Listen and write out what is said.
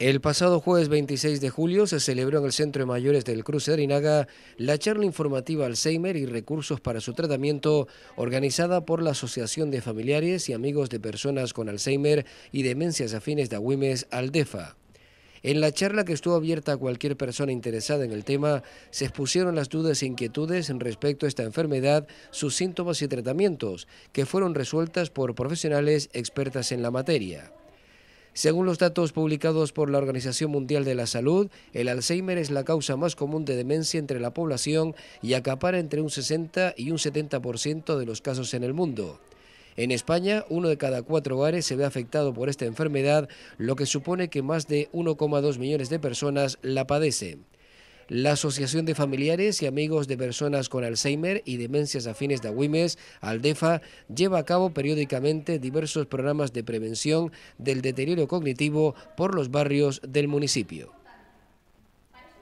El pasado jueves 26 de julio se celebró en el Centro de Mayores del Cruce de Arinaga la charla informativa Alzheimer y recursos para su tratamiento organizada por la Asociación de Familiares y Amigos de Personas con Alzheimer y Demencias Afines de Agüimes, Aldefa. En la charla que estuvo abierta a cualquier persona interesada en el tema, se expusieron las dudas e inquietudes respecto a esta enfermedad, sus síntomas y tratamientos, que fueron resueltas por profesionales expertas en la materia. Según los datos publicados por la Organización Mundial de la Salud, el Alzheimer es la causa más común de demencia entre la población y acapara entre un 60 y un 70% de los casos en el mundo. En España, uno de cada cuatro hogares se ve afectado por esta enfermedad, lo que supone que más de 1,2 millones de personas la padecen. La Asociación de Familiares y Amigos de Personas con Alzheimer y Demencias Afines de Agüimes, ALDEFA, lleva a cabo periódicamente diversos programas de prevención del deterioro cognitivo por los barrios del municipio.